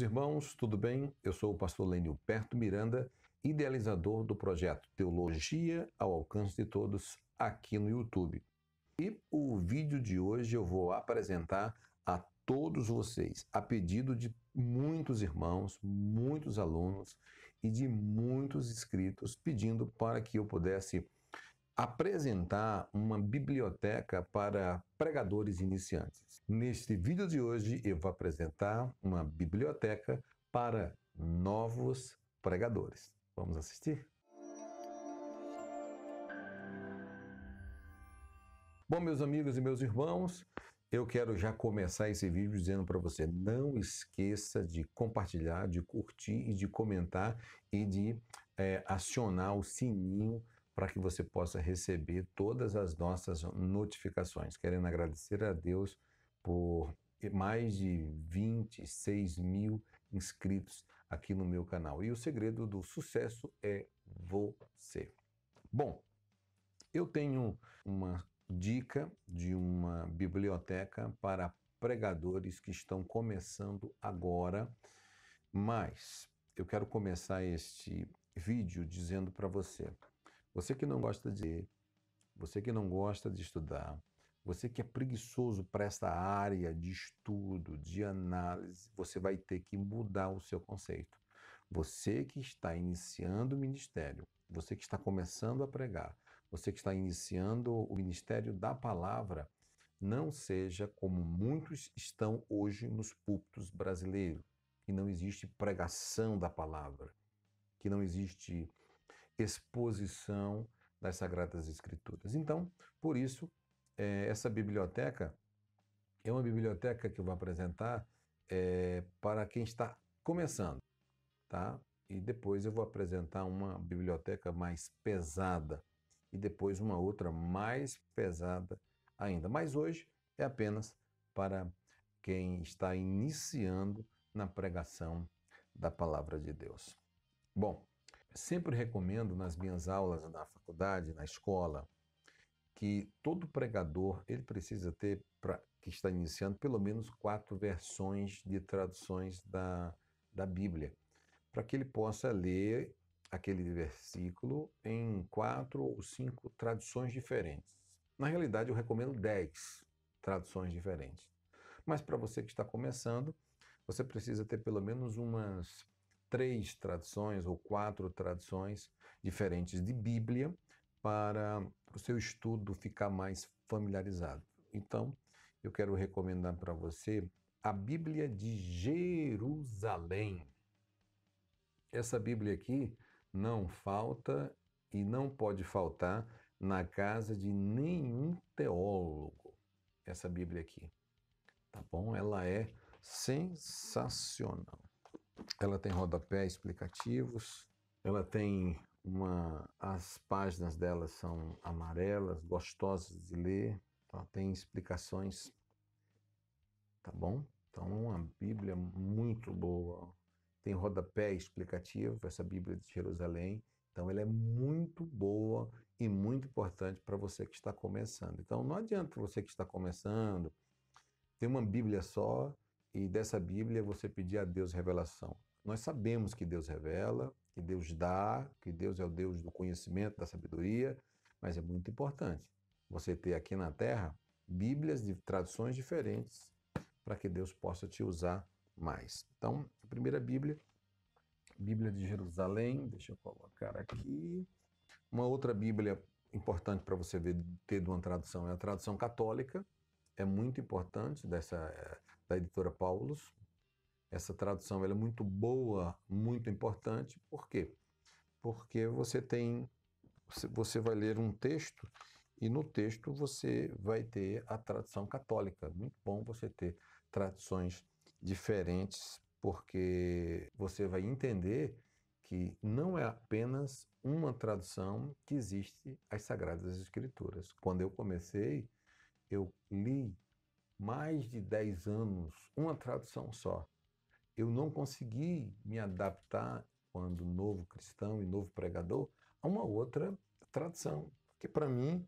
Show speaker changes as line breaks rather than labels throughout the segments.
irmãos, tudo bem? Eu sou o pastor Lênio Perto Miranda, idealizador do projeto Teologia ao Alcance de Todos aqui no YouTube. E o vídeo de hoje eu vou apresentar a todos vocês, a pedido de muitos irmãos, muitos alunos e de muitos inscritos, pedindo para que eu pudesse apresentar uma biblioteca para pregadores iniciantes. Neste vídeo de hoje eu vou apresentar uma biblioteca para novos pregadores. Vamos assistir? Bom, meus amigos e meus irmãos, eu quero já começar esse vídeo dizendo para você: não esqueça de compartilhar, de curtir e de comentar e de é, acionar o sininho para que você possa receber todas as nossas notificações. Querendo agradecer a Deus por mais de 26 mil inscritos aqui no meu canal. E o segredo do sucesso é você. Bom, eu tenho uma dica de uma biblioteca para pregadores que estão começando agora, mas eu quero começar este vídeo dizendo para você você que não gosta de ler, você que não gosta de estudar, você que é preguiçoso para essa área de estudo, de análise, você vai ter que mudar o seu conceito. Você que está iniciando o ministério, você que está começando a pregar, você que está iniciando o ministério da palavra, não seja como muitos estão hoje nos púlpitos brasileiros, que não existe pregação da palavra, que não existe exposição das Sagradas Escrituras. Então, por isso, é, essa biblioteca é uma biblioteca que eu vou apresentar é, para quem está começando, tá? E depois eu vou apresentar uma biblioteca mais pesada e depois uma outra mais pesada ainda. Mas hoje é apenas para quem está iniciando na pregação da palavra de Deus. Bom, Sempre recomendo nas minhas aulas na faculdade, na escola, que todo pregador ele precisa ter para que está iniciando pelo menos quatro versões de traduções da, da Bíblia, para que ele possa ler aquele versículo em quatro ou cinco traduções diferentes. Na realidade, eu recomendo dez traduções diferentes. Mas para você que está começando, você precisa ter pelo menos umas três tradições ou quatro tradições diferentes de Bíblia para o seu estudo ficar mais familiarizado. Então, eu quero recomendar para você a Bíblia de Jerusalém. Essa Bíblia aqui não falta e não pode faltar na casa de nenhum teólogo. Essa Bíblia aqui, tá bom? Ela é sensacional ela tem rodapé explicativos, ela tem uma. As páginas dela são amarelas, gostosas de ler, tá? tem explicações, tá bom? Então, uma Bíblia é muito boa. Tem rodapé explicativo, essa Bíblia de Jerusalém. Então, ela é muito boa e muito importante para você que está começando. Então, não adianta você que está começando ter uma Bíblia só e dessa Bíblia você pedir a Deus revelação. Nós sabemos que Deus revela, que Deus dá, que Deus é o Deus do conhecimento, da sabedoria, mas é muito importante você ter aqui na Terra Bíblias de traduções diferentes para que Deus possa te usar mais. Então, a primeira Bíblia, Bíblia de Jerusalém, deixa eu colocar aqui. Uma outra Bíblia importante para você ver, ter de uma tradução é a tradução católica, é muito importante dessa eh, da editora Paulus. Essa tradução é muito boa, muito importante. Por quê? Porque você tem. Você vai ler um texto e no texto você vai ter a tradução católica. Muito bom você ter traduções diferentes, porque você vai entender que não é apenas uma tradução que existe as Sagradas Escrituras. Quando eu comecei, eu li mais de 10 anos uma tradução só. Eu não consegui me adaptar, quando novo cristão e novo pregador, a uma outra tradução. que para mim,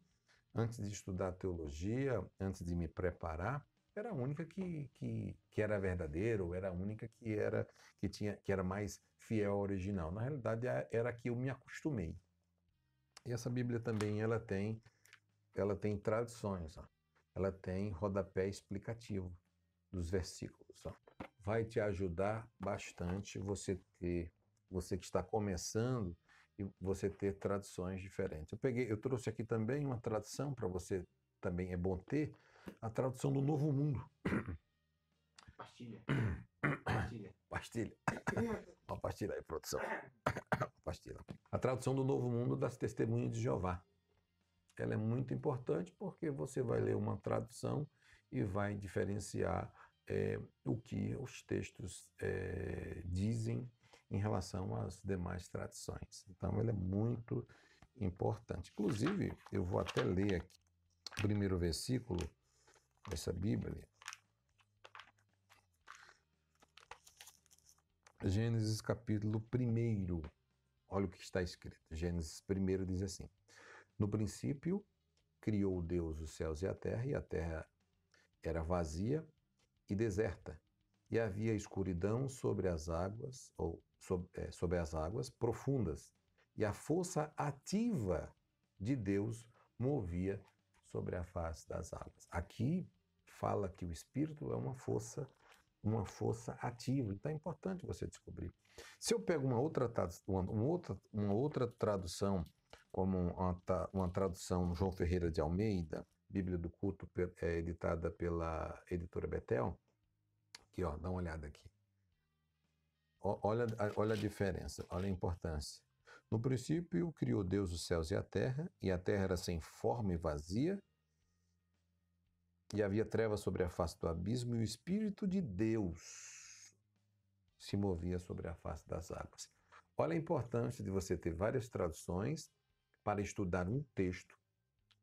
antes de estudar teologia, antes de me preparar, era a única que, que, que era verdadeira, ou era a única que era, que, tinha, que era mais fiel ao original. Na realidade, é, era a que eu me acostumei. E essa Bíblia também ela tem, ela tem traduções. Ó ela tem rodapé explicativo dos versículos. Vai te ajudar bastante você ter, você que está começando e você ter traduções diferentes. Eu peguei, eu trouxe aqui também uma tradução para você também é bom ter a tradução do Novo Mundo. Pastilha. Pastilha. Pastilha. Uma pastilha aí, produção. Pastilha. A tradução do Novo Mundo das Testemunhas de Jeová. Ela é muito importante porque você vai ler uma tradução e vai diferenciar é, o que os textos é, dizem em relação às demais tradições Então, ela é muito importante. Inclusive, eu vou até ler aqui o primeiro versículo dessa Bíblia. Gênesis capítulo 1. Olha o que está escrito. Gênesis 1 diz assim: no princípio, criou Deus os céus e a terra, e a terra era vazia e deserta, e havia escuridão sobre as águas, ou sobre, é, sobre as águas profundas, e a força ativa de Deus movia sobre a face das águas. Aqui fala que o espírito é uma força uma força ativa. Então é importante você descobrir. Se eu pego uma outra, uma outra, uma outra tradução como uma, uma tradução João Ferreira de Almeida, Bíblia do Culto é editada pela editora Betel. Aqui, ó, dá uma olhada aqui. O, olha, olha a diferença, olha a importância. No princípio, criou Deus os céus e a terra, e a terra era sem forma e vazia, e havia trevas sobre a face do abismo, e o Espírito de Deus se movia sobre a face das águas. Olha a importância de você ter várias traduções para estudar um texto,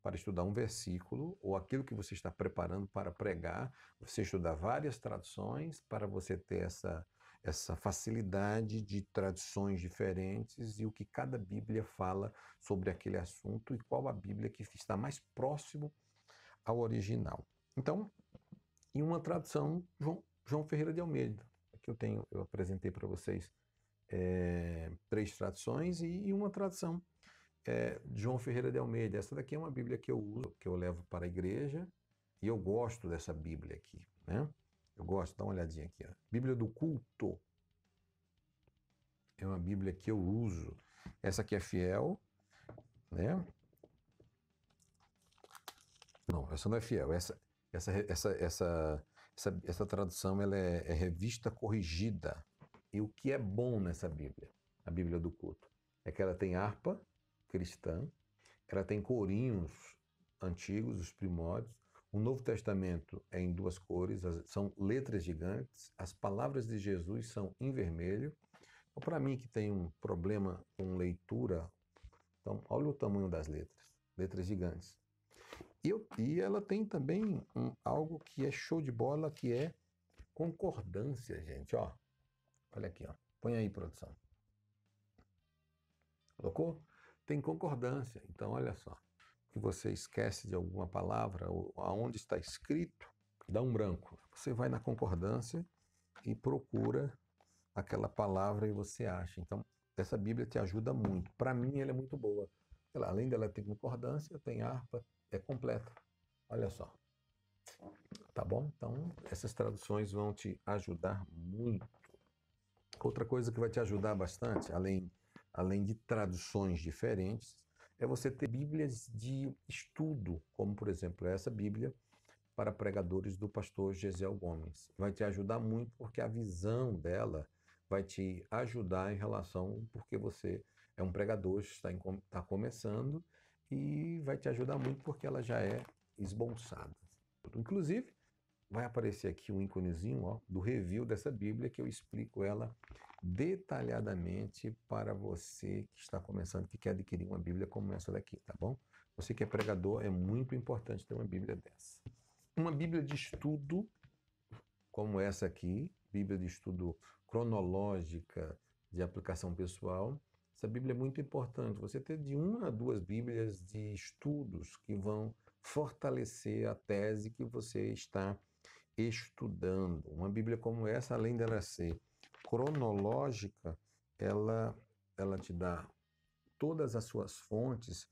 para estudar um versículo, ou aquilo que você está preparando para pregar, você estudar várias traduções para você ter essa, essa facilidade de traduções diferentes e o que cada Bíblia fala sobre aquele assunto e qual a Bíblia que está mais próximo ao original. Então, em uma tradução, João, João Ferreira de Almeida, que eu tenho, eu apresentei para vocês é, três traduções e, e uma tradução é João Ferreira de Almeida. Essa daqui é uma Bíblia que eu uso, que eu levo para a igreja, e eu gosto dessa Bíblia aqui, né? Eu gosto, dá uma olhadinha aqui. Ó. Bíblia do culto. É uma Bíblia que eu uso. Essa aqui é fiel, né? Não, essa não é fiel. Essa, essa, essa, essa, essa, essa tradução ela é, é revista corrigida. E o que é bom nessa Bíblia, a Bíblia do culto? É que ela tem harpa, cristã, ela tem corinhos antigos, os primórdios. O Novo Testamento é em duas cores, são letras gigantes. As palavras de Jesus são em vermelho. Então, para mim que tem um problema com leitura, então olha o tamanho das letras, letras gigantes. E, eu, e ela tem também um, algo que é show de bola, que é concordância, gente. Ó, olha aqui, ó. Põe aí, produção. Colocou? tem concordância. Então, olha só, que você esquece de alguma palavra, ou aonde está escrito, dá um branco. Você vai na concordância e procura aquela palavra e você acha. Então, essa Bíblia te ajuda muito. Para mim, ela é muito boa. além dela ter concordância, tem harpa, é completa. Olha só. Tá bom? Então, essas traduções vão te ajudar muito. Outra coisa que vai te ajudar bastante, além além de traduções diferentes, é você ter Bíblias de estudo, como por exemplo essa Bíblia para pregadores do pastor Gesiel Gomes. Vai te ajudar muito porque a visão dela vai te ajudar em relação porque você é um pregador, está, em, está começando e vai te ajudar muito porque ela já é esbonçada. Inclusive, vai aparecer aqui um íconezinho ó, do review dessa Bíblia que eu explico ela detalhadamente para você que está começando, que quer adquirir uma Bíblia como essa daqui, tá bom? Você que é pregador, é muito importante ter uma Bíblia dessa. Uma Bíblia de estudo, como essa aqui, Bíblia de estudo cronológica de aplicação pessoal, essa Bíblia é muito importante. Você ter de uma a duas Bíblias de estudos que vão fortalecer a tese que você está estudando. Uma Bíblia como essa, além dela ser cronológica, ela, ela te dá todas as suas fontes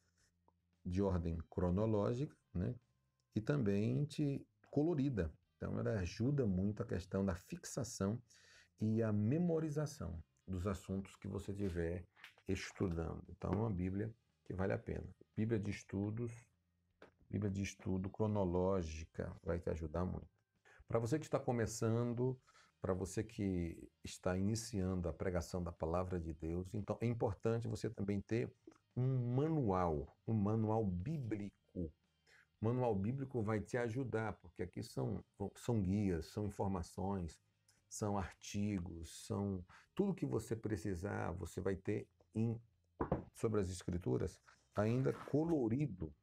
de ordem cronológica, né? E também te colorida. Então, ela ajuda muito a questão da fixação e a memorização dos assuntos que você estiver estudando. Então, é uma Bíblia que vale a pena. Bíblia de estudos, Bíblia de estudo cronológica vai te ajudar muito. Para você que está começando, para você que está iniciando a pregação da palavra de Deus, então é importante você também ter um manual, um manual bíblico. O manual bíblico vai te ajudar, porque aqui são, são guias, são informações, são artigos, são tudo que você precisar, você vai ter em, sobre as escrituras ainda colorido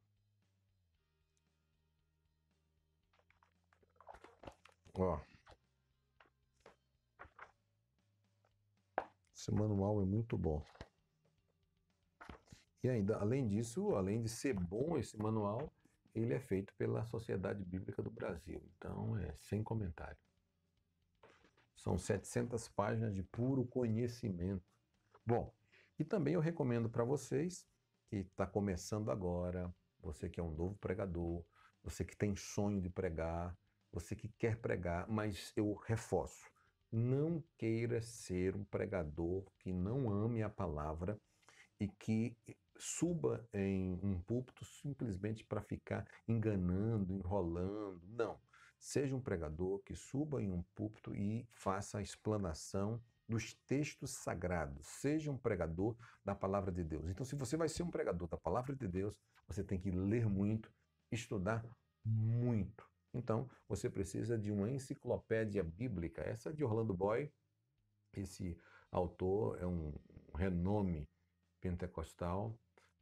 ó, Esse manual é muito bom. E ainda, além disso, além de ser bom esse manual, ele é feito pela Sociedade Bíblica do Brasil. Então, é sem comentário. São 700 páginas de puro conhecimento. Bom, e também eu recomendo para vocês que está começando agora, você que é um novo pregador, você que tem sonho de pregar, você que quer pregar, mas eu reforço não queira ser um pregador que não ame a palavra e que suba em um púlpito simplesmente para ficar enganando, enrolando. Não. Seja um pregador que suba em um púlpito e faça a explanação dos textos sagrados. Seja um pregador da palavra de Deus. Então, se você vai ser um pregador da palavra de Deus, você tem que ler muito, estudar muito então, você precisa de uma enciclopédia bíblica. Essa de Orlando Boy, esse autor é um renome pentecostal,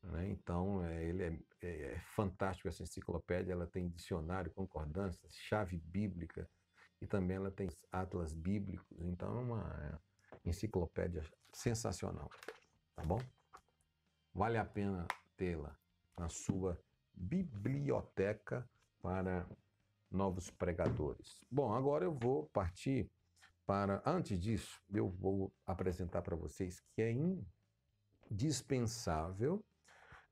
né? então é, ele é, é, é, fantástico essa enciclopédia. Ela tem dicionário, concordância, chave bíblica e também ela tem atlas bíblicos. Então é uma é, enciclopédia sensacional, tá bom? Vale a pena tê-la na sua biblioteca para novos pregadores. Bom, agora eu vou partir para. Antes disso, eu vou apresentar para vocês que é indispensável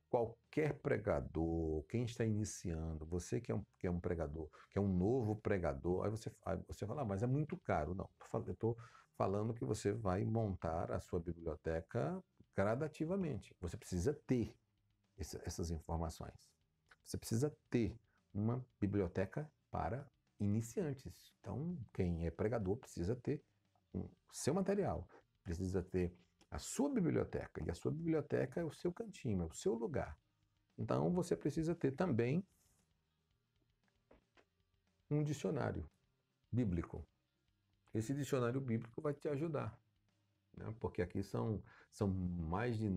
qualquer pregador, quem está iniciando, você que é um, que é um pregador, que é um novo pregador, aí você, aí você fala, ah, mas é muito caro. Não, eu estou falando que você vai montar a sua biblioteca gradativamente. Você precisa ter essas informações. Você precisa ter uma biblioteca para iniciantes. Então, quem é pregador precisa ter o seu material, precisa ter a sua biblioteca, e a sua biblioteca é o seu cantinho, é o seu lugar. Então, você precisa ter também um dicionário bíblico. Esse dicionário bíblico vai te ajudar, né? porque aqui são, são mais de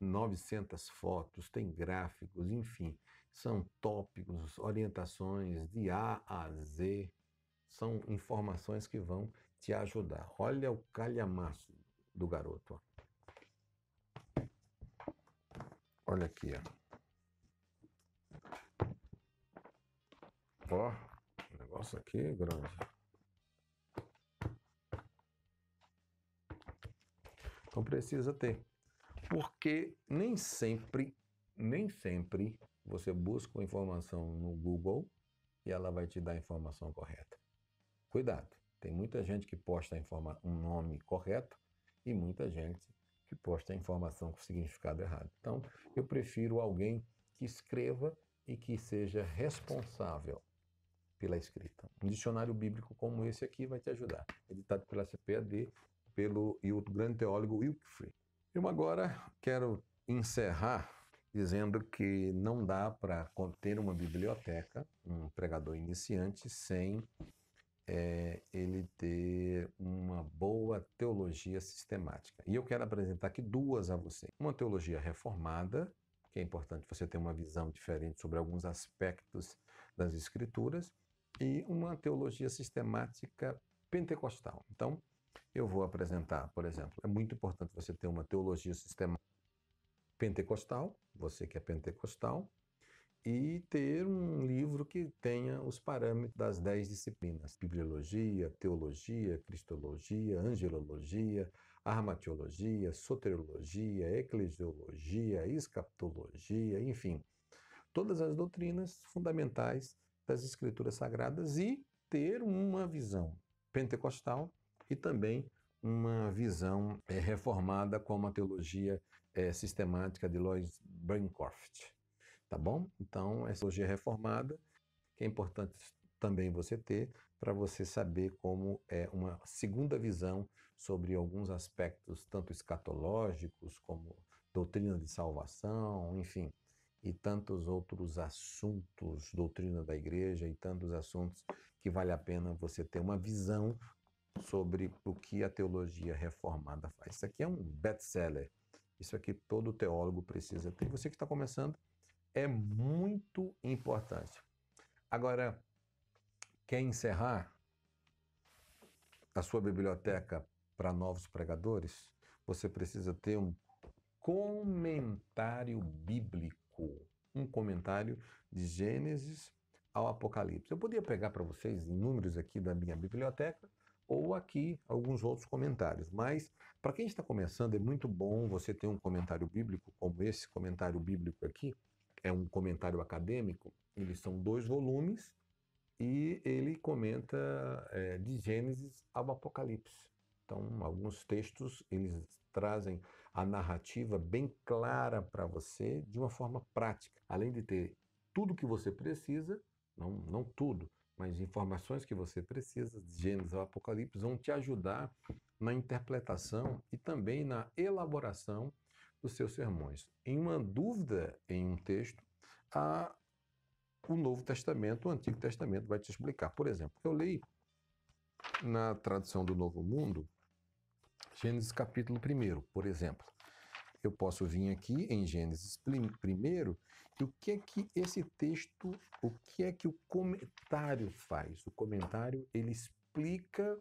900 fotos, tem gráficos, enfim, são tópicos, orientações de A a Z, são informações que vão te ajudar. Olha o calhamaço do garoto. Ó. Olha aqui, ó. Ó, o negócio aqui é grande. Então precisa ter porque nem sempre, nem sempre você busca uma informação no Google e ela vai te dar a informação correta. Cuidado, tem muita gente que posta um nome correto e muita gente que posta a informação com significado errado. Então, eu prefiro alguém que escreva e que seja responsável pela escrita. Um dicionário bíblico como esse aqui vai te ajudar, editado pela CPAD pelo e o grande teólogo Wilkfrey. Eu agora quero encerrar dizendo que não dá para conter uma biblioteca, um pregador iniciante, sem é, ele ter uma boa teologia sistemática. E eu quero apresentar aqui duas a você. Uma teologia reformada, que é importante você ter uma visão diferente sobre alguns aspectos das escrituras, e uma teologia sistemática pentecostal. Então, eu vou apresentar, por exemplo, é muito importante você ter uma teologia sistemática pentecostal, você que é pentecostal, e ter um livro que tenha os parâmetros das dez disciplinas: bibliologia, teologia, cristologia, angelologia, armatiologia, soteriologia, eclesiologia, escaptologia, enfim, todas as doutrinas fundamentais das escrituras sagradas e ter uma visão pentecostal e também uma visão é, reformada com a teologia é, sistemática de Lois Brancroft. Tá bom? Então, essa teologia reformada, que é importante também você ter, para você saber como é uma segunda visão sobre alguns aspectos, tanto escatológicos, como doutrina de salvação, enfim, e tantos outros assuntos, doutrina da igreja e tantos assuntos que vale a pena você ter uma visão sobre o que a teologia reformada faz. Isso aqui é um best-seller. Isso aqui todo teólogo precisa ter. Você que está começando é muito importante. Agora, quer encerrar a sua biblioteca para novos pregadores? Você precisa ter um comentário bíblico, um comentário de Gênesis ao Apocalipse. Eu podia pegar para vocês inúmeros aqui da minha biblioteca, ou aqui alguns outros comentários. Mas para quem está começando, é muito bom você ter um comentário bíblico como esse comentário bíblico aqui. É um comentário acadêmico, eles são dois volumes e ele comenta é, de Gênesis ao Apocalipse. Então, alguns textos eles trazem a narrativa bem clara para você de uma forma prática, além de ter tudo que você precisa, não, não tudo, mas informações que você precisa de Gênesis ao Apocalipse vão te ajudar na interpretação e também na elaboração dos seus sermões. Em uma dúvida em um texto, a, o Novo Testamento, o Antigo Testamento vai te explicar. Por exemplo, eu leio na tradução do Novo Mundo, Gênesis capítulo 1, por exemplo. Eu posso vir aqui em Gênesis primeiro, e o que é que esse texto, o que é que o comentário faz? O comentário ele explica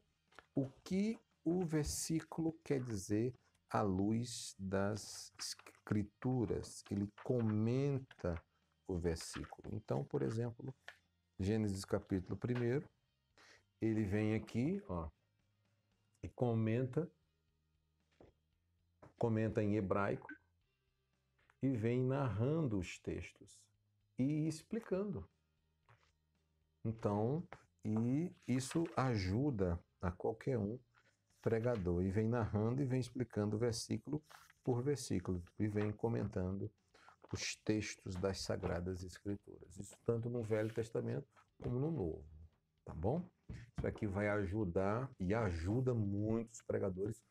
o que o versículo quer dizer à luz das escrituras. Ele comenta o versículo. Então, por exemplo, Gênesis capítulo 1, ele vem aqui, ó, e comenta comenta em hebraico e vem narrando os textos e explicando. Então, e isso ajuda a qualquer um pregador e vem narrando e vem explicando versículo por versículo e vem comentando os textos das sagradas escrituras. Isso tanto no Velho Testamento como no Novo, tá bom? Isso aqui vai ajudar e ajuda muitos pregadores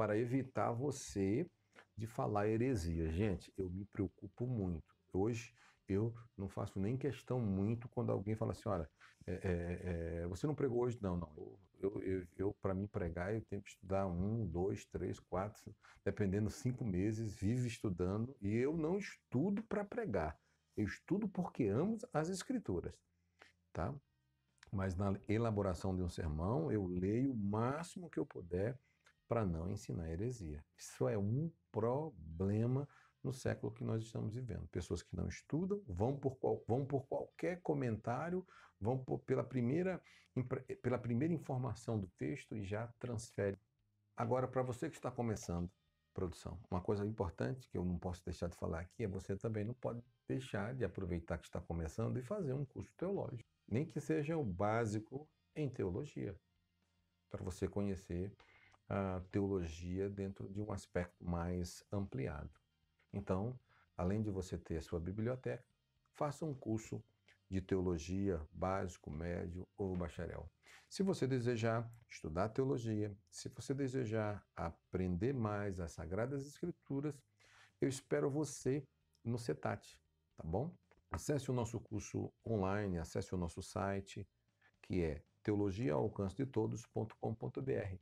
para evitar você de falar heresia. Gente, eu me preocupo muito. Hoje eu não faço nem questão muito quando alguém fala assim, olha, é, é, é, você não pregou hoje? Não, não. Eu, eu, eu, eu para mim pregar, eu tenho que estudar um, dois, três, quatro, dependendo, cinco meses, vivo estudando, e eu não estudo para pregar. Eu estudo porque amo as escrituras, tá? Mas na elaboração de um sermão, eu leio o máximo que eu puder, para não ensinar heresia. Isso é um problema no século que nós estamos vivendo. Pessoas que não estudam vão por, qual, vão por qualquer comentário, vão por, pela, primeira, pela primeira informação do texto e já transfere. Agora, para você que está começando produção, uma coisa importante que eu não posso deixar de falar aqui é você também não pode deixar de aproveitar que está começando e fazer um curso teológico, nem que seja o básico em teologia, para você conhecer a teologia dentro de um aspecto mais ampliado. Então, além de você ter a sua biblioteca, faça um curso de teologia básico, médio ou bacharel. Se você desejar estudar teologia, se você desejar aprender mais as Sagradas Escrituras, eu espero você no CETAT, tá bom? Acesse o nosso curso online, acesse o nosso site, que é teologiaalcancedeTodos.com.br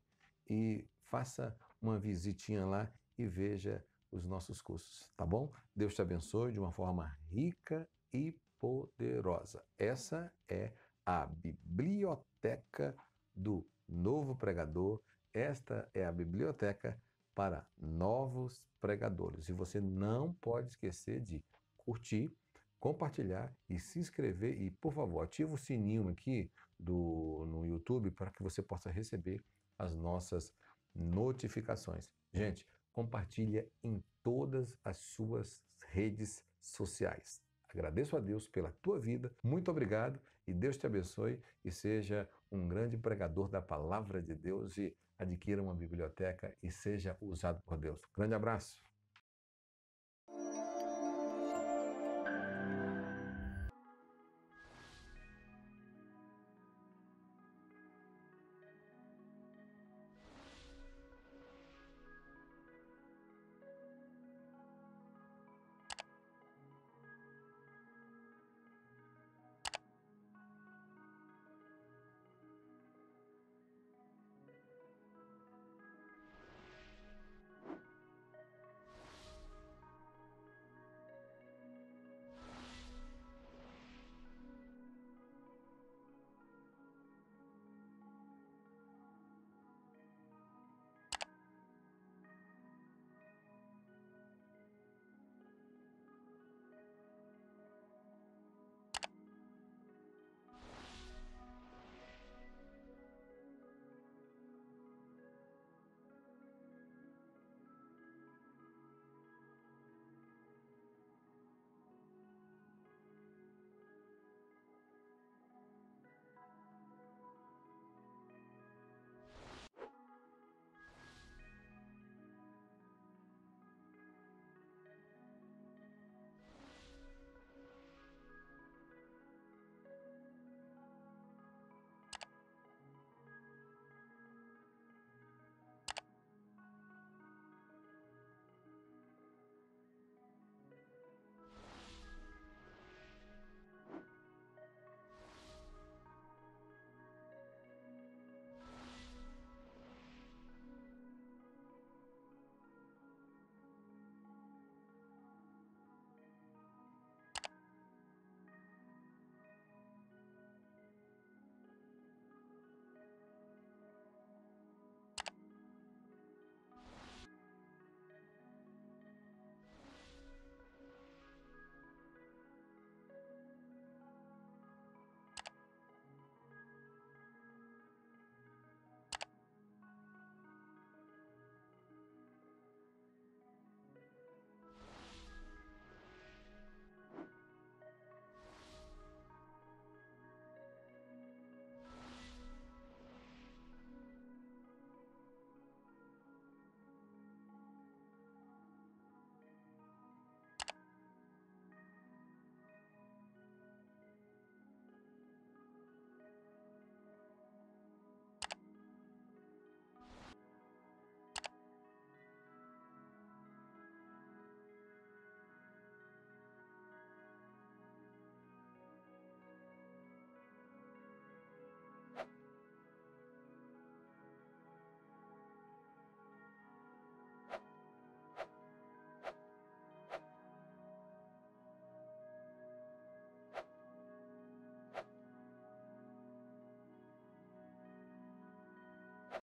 e faça uma visitinha lá e veja os nossos cursos, tá bom? Deus te abençoe de uma forma rica e poderosa. Essa é a biblioteca do novo pregador. Esta é a biblioteca para novos pregadores. E você não pode esquecer de curtir, compartilhar e se inscrever. E, por favor, ativa o sininho aqui do, no YouTube para que você possa receber as nossas notificações. Gente, compartilha em todas as suas redes sociais. Agradeço a Deus pela tua vida. Muito obrigado e Deus te abençoe e seja um grande pregador da palavra de Deus e adquira uma biblioteca e seja usado por Deus. Grande abraço.